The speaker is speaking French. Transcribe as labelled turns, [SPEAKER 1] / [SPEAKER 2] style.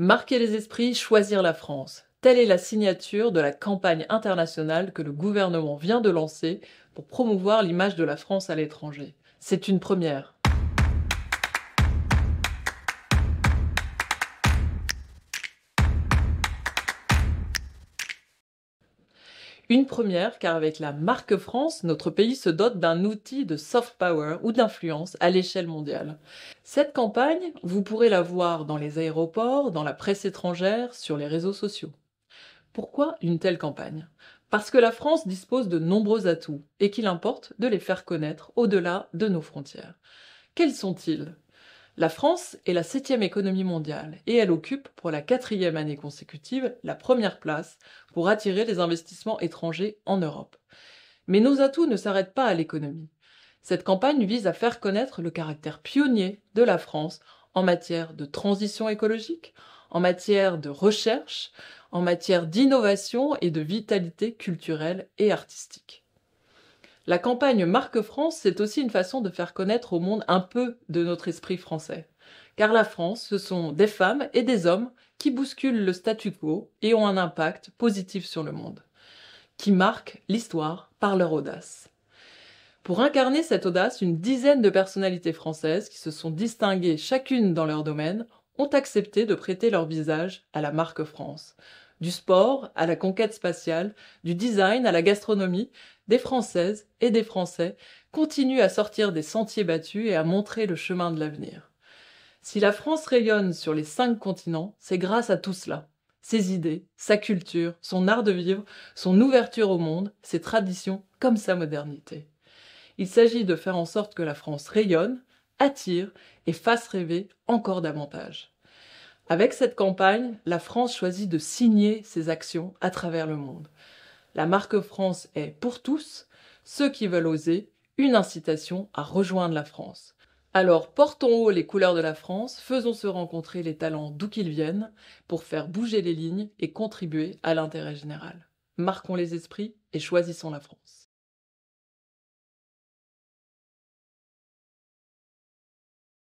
[SPEAKER 1] Marquer les esprits, choisir la France. Telle est la signature de la campagne internationale que le gouvernement vient de lancer pour promouvoir l'image de la France à l'étranger. C'est une première. Une première, car avec la marque France, notre pays se dote d'un outil de soft power ou d'influence à l'échelle mondiale. Cette campagne, vous pourrez la voir dans les aéroports, dans la presse étrangère, sur les réseaux sociaux. Pourquoi une telle campagne Parce que la France dispose de nombreux atouts et qu'il importe de les faire connaître au-delà de nos frontières. Quels sont-ils la France est la septième économie mondiale et elle occupe, pour la quatrième année consécutive, la première place pour attirer les investissements étrangers en Europe. Mais nos atouts ne s'arrêtent pas à l'économie. Cette campagne vise à faire connaître le caractère pionnier de la France en matière de transition écologique, en matière de recherche, en matière d'innovation et de vitalité culturelle et artistique. La campagne Marque France, c'est aussi une façon de faire connaître au monde un peu de notre esprit français. Car la France, ce sont des femmes et des hommes qui bousculent le statu quo et ont un impact positif sur le monde, qui marquent l'histoire par leur audace. Pour incarner cette audace, une dizaine de personnalités françaises qui se sont distinguées chacune dans leur domaine ont accepté de prêter leur visage à la marque France du sport à la conquête spatiale, du design à la gastronomie, des Françaises et des Français continuent à sortir des sentiers battus et à montrer le chemin de l'avenir. Si la France rayonne sur les cinq continents, c'est grâce à tout cela. Ses idées, sa culture, son art de vivre, son ouverture au monde, ses traditions comme sa modernité. Il s'agit de faire en sorte que la France rayonne, attire et fasse rêver encore davantage. Avec cette campagne, la France choisit de signer ses actions à travers le monde. La marque France est, pour tous, ceux qui veulent oser, une incitation à rejoindre la France. Alors portons haut les couleurs de la France, faisons se rencontrer les talents d'où qu'ils viennent pour faire bouger les lignes et contribuer à l'intérêt général. Marquons les esprits et choisissons la France.